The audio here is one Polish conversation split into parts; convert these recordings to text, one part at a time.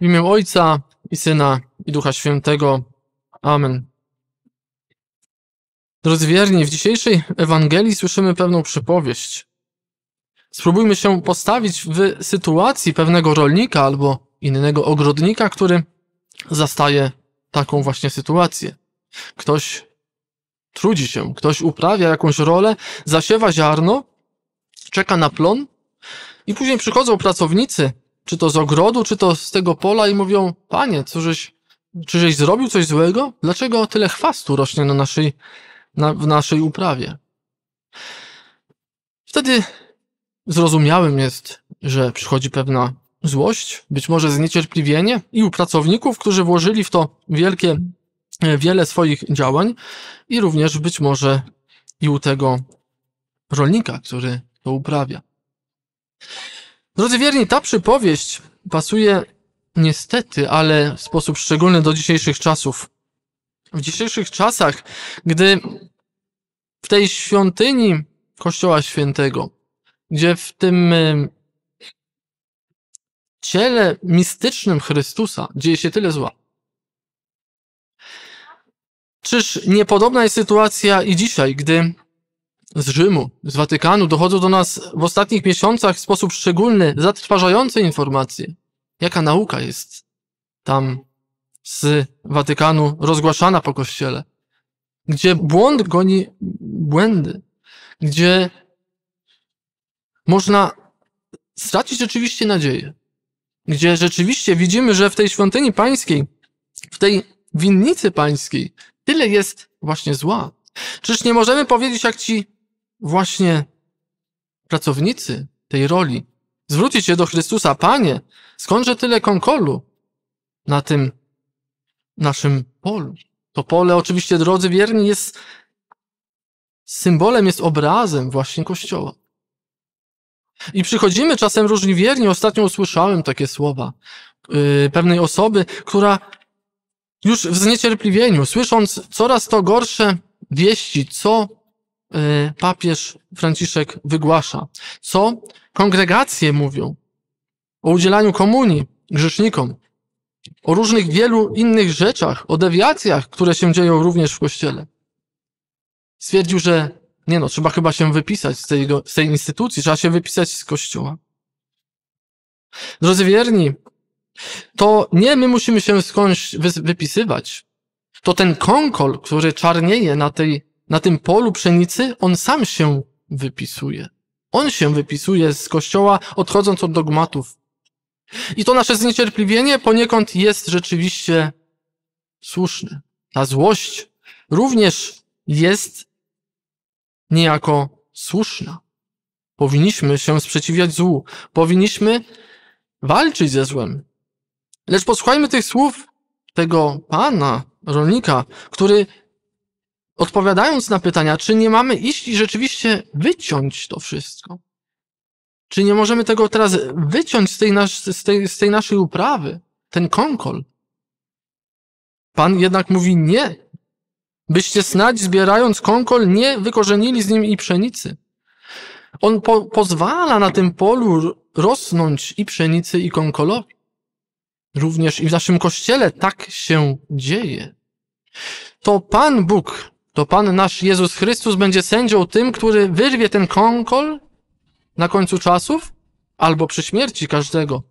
W imię Ojca i Syna i Ducha Świętego. Amen. Drodzy wierni, w dzisiejszej Ewangelii słyszymy pewną przypowieść. Spróbujmy się postawić w sytuacji pewnego rolnika albo innego ogrodnika, który zastaje taką właśnie sytuację. Ktoś trudzi się, ktoś uprawia jakąś rolę, zasiewa ziarno, czeka na plon i później przychodzą pracownicy czy to z ogrodu, czy to z tego pola i mówią, panie, czy żeś zrobił coś złego? Dlaczego tyle chwastu rośnie na naszej, na, w naszej uprawie? Wtedy zrozumiałym jest, że przychodzi pewna złość, być może zniecierpliwienie i u pracowników, którzy włożyli w to wielkie, e, wiele swoich działań i również być może i u tego rolnika, który to uprawia. Drodzy wierni, ta przypowieść pasuje niestety, ale w sposób szczególny do dzisiejszych czasów. W dzisiejszych czasach, gdy w tej świątyni Kościoła Świętego, gdzie w tym e, ciele mistycznym Chrystusa dzieje się tyle zła. Czyż niepodobna jest sytuacja i dzisiaj, gdy z Rzymu, z Watykanu dochodzą do nas w ostatnich miesiącach w sposób szczególny zatrważające informacje, jaka nauka jest tam z Watykanu rozgłaszana po Kościele, gdzie błąd goni błędy, gdzie można stracić rzeczywiście nadzieję, gdzie rzeczywiście widzimy, że w tej świątyni pańskiej, w tej winnicy pańskiej, tyle jest właśnie zła. Czyż nie możemy powiedzieć jak ci właśnie pracownicy tej roli zwrócić się do Chrystusa, Panie, skądże tyle konkolu na tym naszym polu? To pole oczywiście, drodzy wierni, jest symbolem, jest obrazem właśnie Kościoła. I przychodzimy czasem różni wierni. Ostatnio usłyszałem takie słowa yy, pewnej osoby, która już w zniecierpliwieniu, słysząc coraz to gorsze wieści, co Y, papież Franciszek wygłasza, co kongregacje mówią o udzielaniu komunii grzesznikom, o różnych wielu innych rzeczach, o dewiacjach, które się dzieją również w kościele. Stwierdził, że nie no, trzeba chyba się wypisać z tej, z tej instytucji, trzeba się wypisać z kościoła. Drodzy wierni, to nie my musimy się skądś wypisywać. To ten konkol, który czarnieje na tej na tym polu pszenicy on sam się wypisuje. On się wypisuje z kościoła, odchodząc od dogmatów. I to nasze zniecierpliwienie poniekąd jest rzeczywiście słuszne. Ta złość również jest niejako słuszna. Powinniśmy się sprzeciwiać złu, powinniśmy walczyć ze złem. Lecz posłuchajmy tych słów tego pana, rolnika, który odpowiadając na pytania, czy nie mamy iść i rzeczywiście wyciąć to wszystko. Czy nie możemy tego teraz wyciąć z tej, nas z tej, z tej naszej uprawy, ten konkol? Pan jednak mówi nie. Byście snać zbierając konkol nie wykorzenili z nim i pszenicy. On po pozwala na tym polu rosnąć i pszenicy i konkolowi. Również i w naszym kościele tak się dzieje. To Pan Bóg to Pan nasz Jezus Chrystus będzie sędzią tym, który wyrwie ten konkol na końcu czasów albo przy śmierci każdego.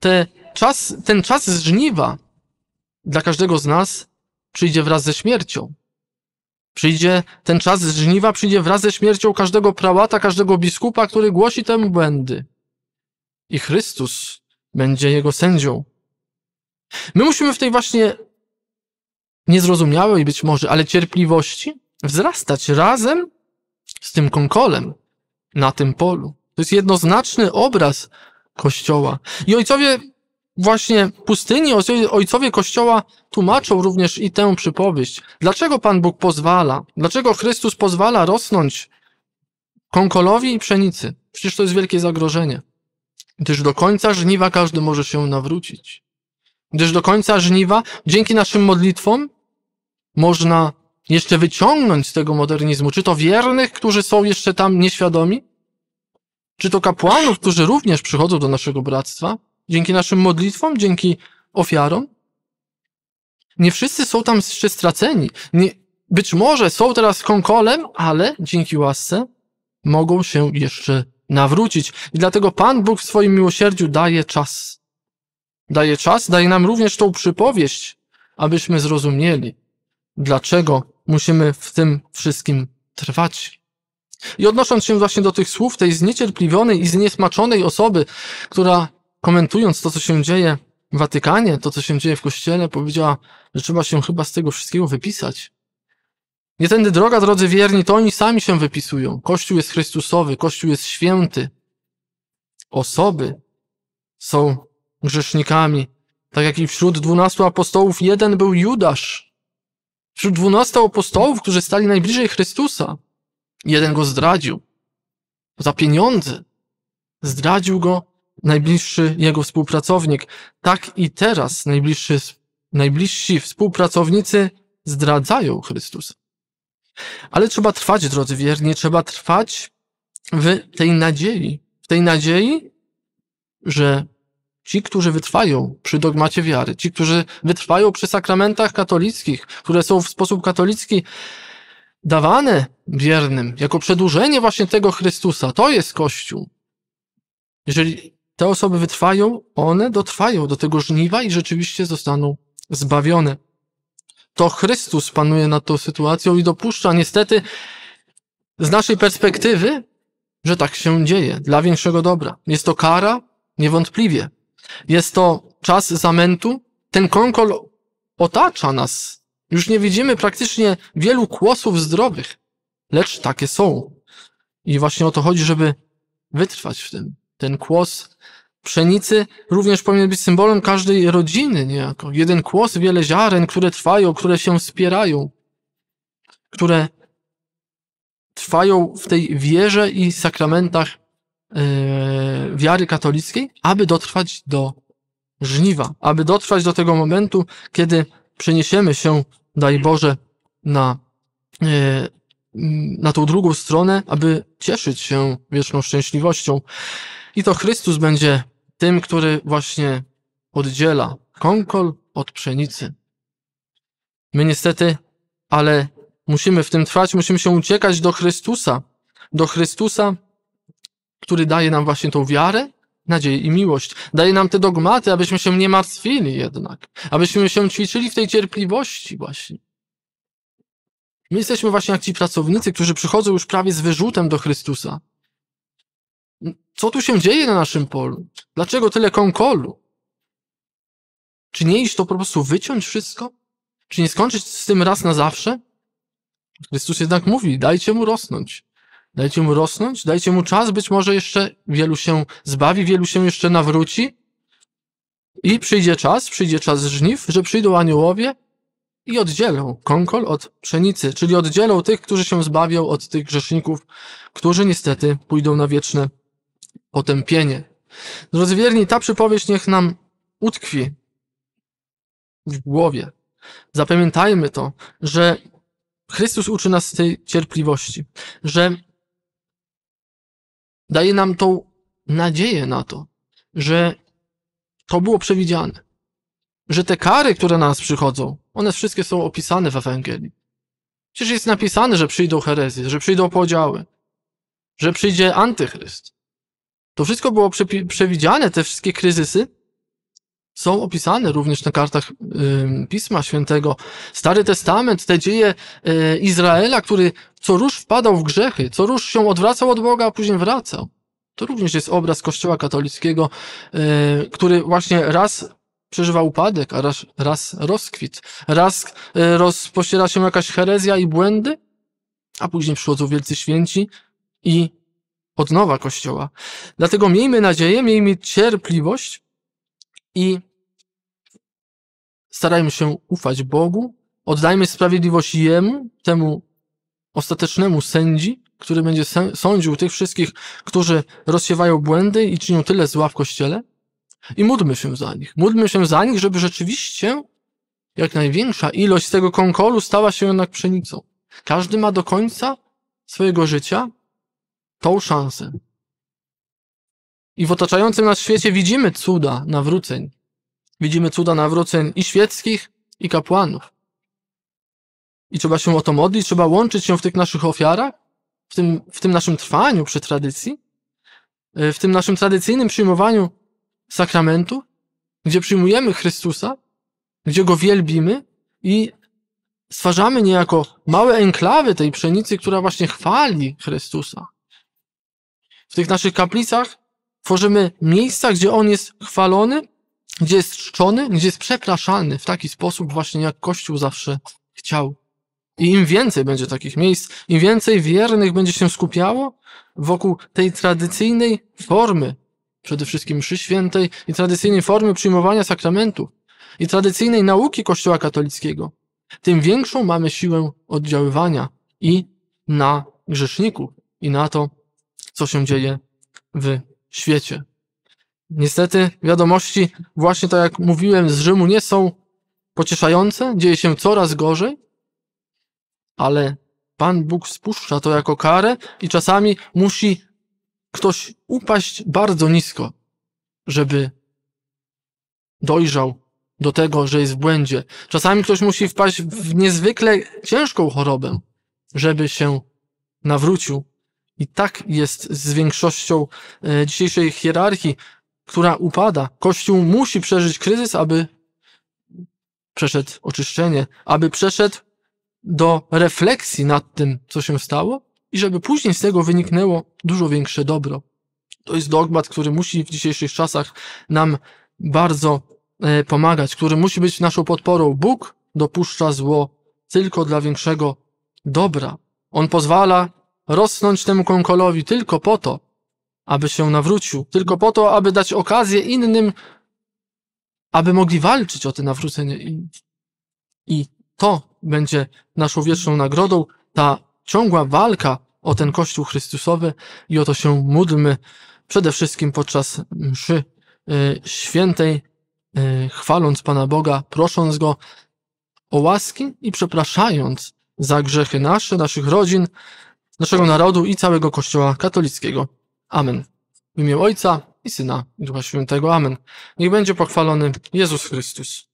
Te czas, ten czas z żniwa dla każdego z nas przyjdzie wraz ze śmiercią. Przyjdzie ten czas z żniwa, przyjdzie wraz ze śmiercią każdego prałata, każdego biskupa, który głosi temu błędy. I Chrystus będzie jego sędzią. My musimy w tej właśnie niezrozumiałej być może, ale cierpliwości, wzrastać razem z tym konkolem na tym polu. To jest jednoznaczny obraz Kościoła. I ojcowie właśnie pustyni, ojcowie Kościoła tłumaczą również i tę przypowieść. Dlaczego Pan Bóg pozwala? Dlaczego Chrystus pozwala rosnąć konkolowi i pszenicy? Przecież to jest wielkie zagrożenie. Gdyż do końca żniwa każdy może się nawrócić. Gdyż do końca żniwa, dzięki naszym modlitwom, można jeszcze wyciągnąć z tego modernizmu? Czy to wiernych, którzy są jeszcze tam nieświadomi? Czy to kapłanów, którzy również przychodzą do naszego bractwa? Dzięki naszym modlitwom, dzięki ofiarom? Nie wszyscy są tam jeszcze straceni. Nie, być może są teraz konkolem, ale dzięki łasce mogą się jeszcze nawrócić. I dlatego Pan Bóg w swoim miłosierdziu daje czas. Daje czas, daje nam również tą przypowieść, abyśmy zrozumieli. Dlaczego musimy w tym wszystkim trwać? I odnosząc się właśnie do tych słów tej zniecierpliwionej i zniesmaczonej osoby, która komentując to, co się dzieje w Watykanie, to, co się dzieje w Kościele, powiedziała, że trzeba się chyba z tego wszystkiego wypisać. Nie tędy droga, drodzy wierni, to oni sami się wypisują. Kościół jest Chrystusowy, Kościół jest święty. Osoby są grzesznikami. Tak jak i wśród dwunastu apostołów jeden był Judasz, Wśród dwunastu apostołów, którzy stali najbliżej Chrystusa, jeden go zdradził. Za pieniądze. Zdradził go najbliższy jego współpracownik. Tak i teraz najbliższy, najbliżsi współpracownicy zdradzają Chrystusa. Ale trzeba trwać, drodzy wierni, trzeba trwać w tej nadziei. W tej nadziei, że Ci, którzy wytrwają przy dogmacie wiary, ci, którzy wytrwają przy sakramentach katolickich, które są w sposób katolicki dawane wiernym, jako przedłużenie właśnie tego Chrystusa, to jest Kościół. Jeżeli te osoby wytrwają, one dotrwają do tego żniwa i rzeczywiście zostaną zbawione. To Chrystus panuje nad tą sytuacją i dopuszcza niestety z naszej perspektywy, że tak się dzieje dla większego dobra. Jest to kara, niewątpliwie, jest to czas zamętu. Ten konkol otacza nas. Już nie widzimy praktycznie wielu kłosów zdrowych, lecz takie są. I właśnie o to chodzi, żeby wytrwać w tym. Ten kłos pszenicy również powinien być symbolem każdej rodziny niejako. Jeden kłos, wiele ziaren, które trwają, które się wspierają, które trwają w tej wierze i sakramentach E, wiary katolickiej, aby dotrwać do żniwa, aby dotrwać do tego momentu, kiedy przeniesiemy się, daj Boże, na, e, na tą drugą stronę, aby cieszyć się wieczną szczęśliwością. I to Chrystus będzie tym, który właśnie oddziela konkol od pszenicy. My niestety, ale musimy w tym trwać, musimy się uciekać do Chrystusa, do Chrystusa, który daje nam właśnie tą wiarę, nadzieję i miłość. Daje nam te dogmaty, abyśmy się nie martwili jednak, abyśmy się ćwiczyli w tej cierpliwości właśnie. My jesteśmy właśnie jak ci pracownicy, którzy przychodzą już prawie z wyrzutem do Chrystusa. Co tu się dzieje na naszym polu? Dlaczego tyle konkolu? Czy nie iść to po prostu wyciąć wszystko? Czy nie skończyć z tym raz na zawsze? Chrystus jednak mówi, dajcie mu rosnąć. Dajcie mu rosnąć, dajcie mu czas, być może jeszcze wielu się zbawi, wielu się jeszcze nawróci. I przyjdzie czas, przyjdzie czas żniw, że przyjdą aniołowie i oddzielą konkol od pszenicy, czyli oddzielą tych, którzy się zbawią od tych grzeszników, którzy niestety pójdą na wieczne potępienie. Drodzy wierni, ta przypowieść niech nam utkwi w głowie. Zapamiętajmy to, że Chrystus uczy nas tej cierpliwości, że daje nam tą nadzieję na to, że to było przewidziane. Że te kary, które na nas przychodzą, one wszystkie są opisane w Ewangelii. Przecież jest napisane, że przyjdą herezje, że przyjdą podziały, że przyjdzie antychryst. To wszystko było przewidziane, te wszystkie kryzysy, są opisane również na kartach Pisma Świętego. Stary Testament, te dzieje y, Izraela, który co rusz wpadał w grzechy, co rusz się odwracał od Boga, a później wracał. To również jest obraz Kościoła katolickiego, y, który właśnie raz przeżywa upadek, a raz, raz rozkwit. Raz y, rozpościera się jakaś herezja i błędy, a później przychodzą wielcy święci i odnowa Kościoła. Dlatego miejmy nadzieję, miejmy cierpliwość i starajmy się ufać Bogu, oddajmy sprawiedliwość Jemu, temu ostatecznemu sędzi, który będzie sądził tych wszystkich, którzy rozsiewają błędy i czynią tyle zła w Kościele. I módlmy się za nich. Módlmy się za nich, żeby rzeczywiście jak największa ilość z tego konkolu stała się jednak pszenicą. Każdy ma do końca swojego życia tą szansę. I w otaczającym nas świecie widzimy cuda nawróceń, Widzimy cuda nawróceń i świeckich, i kapłanów. I trzeba się o to modlić, trzeba łączyć się w tych naszych ofiarach, w tym, w tym naszym trwaniu przy tradycji, e, w tym naszym tradycyjnym przyjmowaniu sakramentu, gdzie przyjmujemy Chrystusa, gdzie Go wielbimy i stwarzamy niejako małe enklawy tej pszenicy, która właśnie chwali Chrystusa. W tych naszych kaplicach tworzymy miejsca, gdzie On jest chwalony, gdzie jest czczony, gdzie jest przepraszany w taki sposób właśnie, jak Kościół zawsze chciał. I im więcej będzie takich miejsc, im więcej wiernych będzie się skupiało wokół tej tradycyjnej formy, przede wszystkim mszy świętej i tradycyjnej formy przyjmowania sakramentów i tradycyjnej nauki Kościoła katolickiego, tym większą mamy siłę oddziaływania i na grzeszników, i na to, co się dzieje w świecie. Niestety wiadomości, właśnie tak jak mówiłem, z Rzymu nie są pocieszające, dzieje się coraz gorzej, ale Pan Bóg spuszcza to jako karę i czasami musi ktoś upaść bardzo nisko, żeby dojrzał do tego, że jest w błędzie. Czasami ktoś musi wpaść w niezwykle ciężką chorobę, żeby się nawrócił. I tak jest z większością e, dzisiejszej hierarchii która upada. Kościół musi przeżyć kryzys, aby przeszedł oczyszczenie, aby przeszedł do refleksji nad tym, co się stało i żeby później z tego wyniknęło dużo większe dobro. To jest dogmat, który musi w dzisiejszych czasach nam bardzo e, pomagać, który musi być naszą podporą. Bóg dopuszcza zło tylko dla większego dobra. On pozwala rosnąć temu konkolowi tylko po to, aby się nawrócił, tylko po to, aby dać okazję innym, aby mogli walczyć o te nawrócenie. I, i to będzie naszą wieczną nagrodą, ta ciągła walka o ten Kościół Chrystusowy i o to się módlmy przede wszystkim podczas mszy y, świętej, y, chwaląc Pana Boga, prosząc Go o łaski i przepraszając za grzechy nasze, naszych rodzin, naszego narodu i całego Kościoła katolickiego. Amen. W imię Ojca i Syna i Ducha Świętego. Amen. Niech będzie pochwalony Jezus Chrystus.